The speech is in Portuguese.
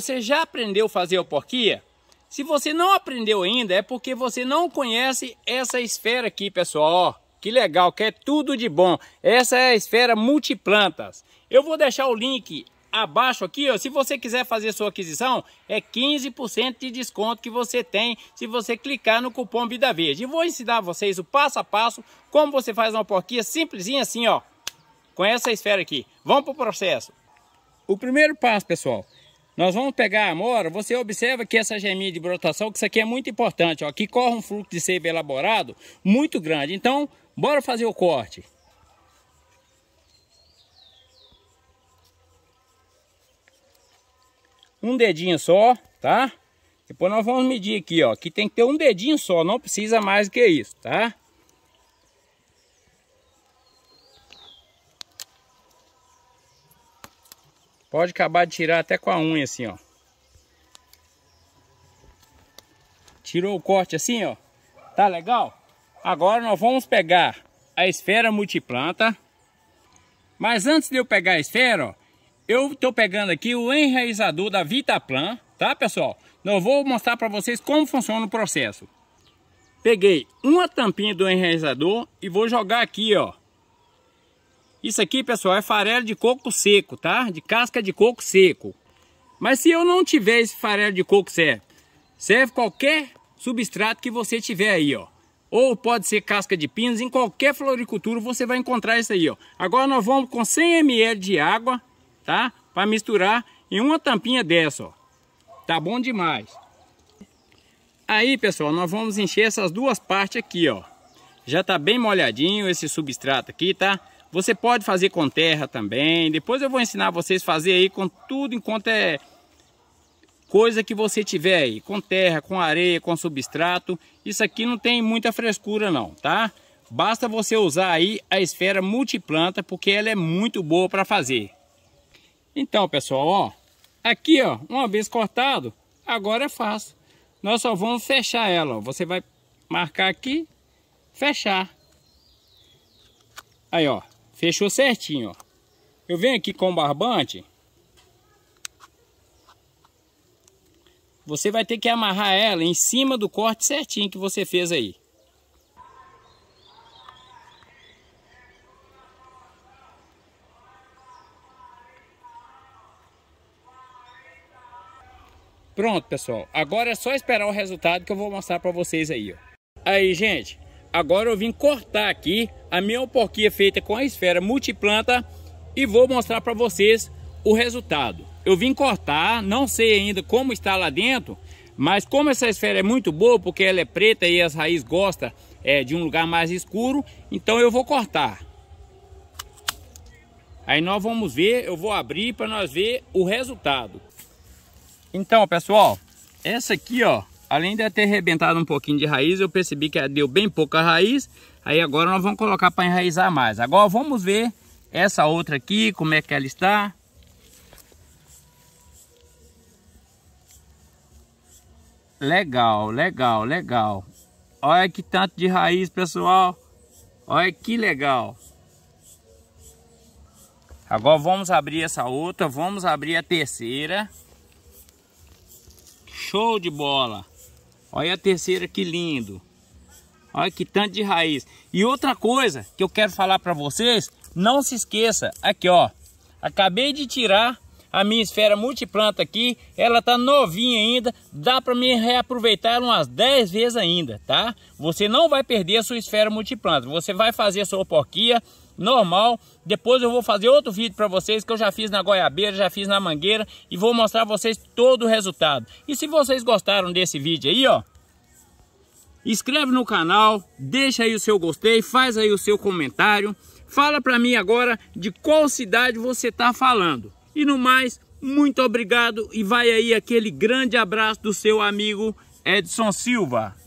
Você já aprendeu a fazer a porquia? Se você não aprendeu ainda, é porque você não conhece essa esfera aqui, pessoal. Ó, que legal, que é tudo de bom. Essa é a esfera multiplantas. Eu vou deixar o link abaixo aqui, ó. Se você quiser fazer sua aquisição, é 15% de desconto que você tem se você clicar no cupom Vida Verde. E vou ensinar vocês o passo a passo, como você faz uma porquia simplesinha assim, ó. Com essa esfera aqui. Vamos pro processo. O primeiro passo, pessoal, nós vamos pegar a amora, você observa que essa geminha de brotação, que isso aqui é muito importante, ó, aqui corre um fluxo de seiva elaborado muito grande. Então, bora fazer o corte. Um dedinho só, tá? Depois nós vamos medir aqui, ó, que tem que ter um dedinho só, não precisa mais do que isso, tá? Pode acabar de tirar até com a unha assim, ó. Tirou o corte assim, ó. Tá legal? Agora nós vamos pegar a esfera multiplanta. Mas antes de eu pegar a esfera, ó, eu tô pegando aqui o enraizador da Vitaplan, tá pessoal? Não vou mostrar para vocês como funciona o processo. Peguei uma tampinha do enraizador e vou jogar aqui, ó. Isso aqui, pessoal, é farelo de coco seco, tá? De casca de coco seco. Mas se eu não tiver esse farelo de coco seco, serve qualquer substrato que você tiver aí, ó. Ou pode ser casca de pinos, em qualquer floricultura você vai encontrar isso aí, ó. Agora nós vamos com 100 ml de água, tá? Para misturar em uma tampinha dessa, ó. Tá bom demais. Aí, pessoal, nós vamos encher essas duas partes aqui, ó. Já tá bem molhadinho esse substrato aqui, tá? Você pode fazer com terra também. Depois eu vou ensinar vocês a fazer aí com tudo enquanto é coisa que você tiver aí. Com terra, com areia, com substrato. Isso aqui não tem muita frescura não, tá? Basta você usar aí a esfera multiplanta porque ela é muito boa para fazer. Então, pessoal, ó. Aqui, ó, uma vez cortado, agora é fácil. Nós só vamos fechar ela, ó. Você vai marcar aqui, fechar. Aí, ó. Fechou certinho, ó. Eu venho aqui com o barbante. Você vai ter que amarrar ela em cima do corte certinho que você fez aí. Pronto, pessoal. Agora é só esperar o resultado que eu vou mostrar para vocês aí, ó. Aí, gente agora eu vim cortar aqui a minha porquinha feita com a esfera multiplanta e vou mostrar para vocês o resultado. Eu vim cortar, não sei ainda como está lá dentro, mas como essa esfera é muito boa, porque ela é preta e as raízes gostam é, de um lugar mais escuro, então eu vou cortar. Aí nós vamos ver, eu vou abrir para nós ver o resultado. Então, pessoal, essa aqui, ó, além de ter arrebentado um pouquinho de raiz, eu percebi que deu bem pouca raiz. Aí agora nós vamos colocar para enraizar mais. Agora vamos ver essa outra aqui, como é que ela está. Legal, legal, legal. Olha que tanto de raiz, pessoal. Olha que legal. Agora vamos abrir essa outra, vamos abrir a terceira. Show de bola. Olha a terceira, que lindo. Olha que tanto de raiz. E outra coisa que eu quero falar para vocês, não se esqueça, aqui ó, acabei de tirar a minha esfera multiplanta aqui, ela tá novinha ainda, dá para me reaproveitar ela umas 10 vezes ainda, tá? Você não vai perder a sua esfera multiplanta, você vai fazer a sua porquia, normal. Depois eu vou fazer outro vídeo para vocês que eu já fiz na goiabeira, já fiz na mangueira e vou mostrar vocês todo o resultado. E se vocês gostaram desse vídeo aí, ó, inscreve no canal, deixa aí o seu gostei, faz aí o seu comentário. Fala para mim agora de qual cidade você está falando. E no mais, muito obrigado e vai aí aquele grande abraço do seu amigo Edson Silva.